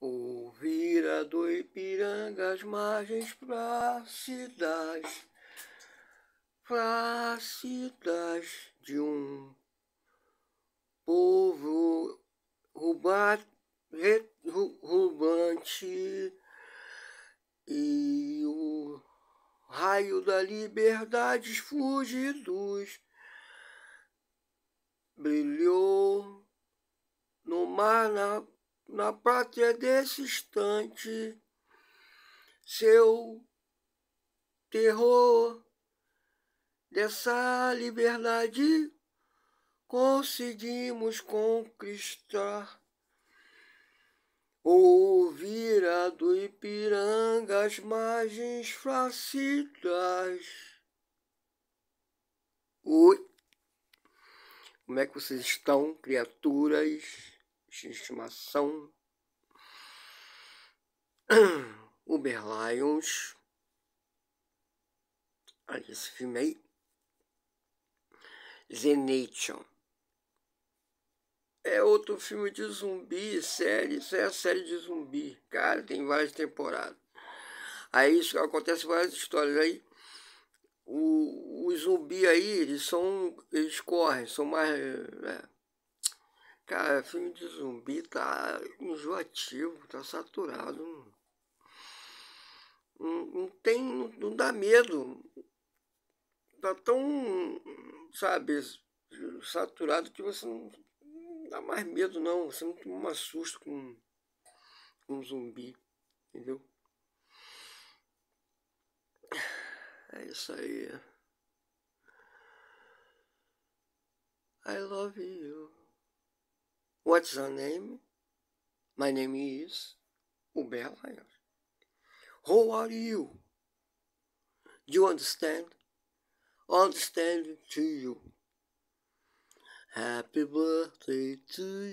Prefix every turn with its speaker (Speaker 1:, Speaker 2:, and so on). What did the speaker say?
Speaker 1: Ouvira do Ipiranga as margens plácidas, plácidas de um povo rubante e o raio da liberdade fugidos brilhou no mar na na pátria desse instante, seu terror dessa liberdade conseguimos conquistar. Ouvir a do Ipiranga as margens flacidas Oi, como é que vocês estão, criaturas? de estimação, Uber Lions, Alice Filmei, Zenation. É outro filme de zumbi, série, isso é a série de zumbi. Cara, tem várias temporadas. Aí isso acontece várias histórias aí. O, os zumbi aí, eles são. eles correm, são mais. É, Cara, filme de zumbi tá enjoativo, tá saturado. Não, não tem. Não, não dá medo. Tá tão, sabe, saturado que você não, não dá mais medo não. Você não toma um susto com, com um zumbi. Entendeu? É isso aí. I love you. What's your name? My name is Uberliner. Who are you? Do you understand? Understand to you. Happy birthday to you.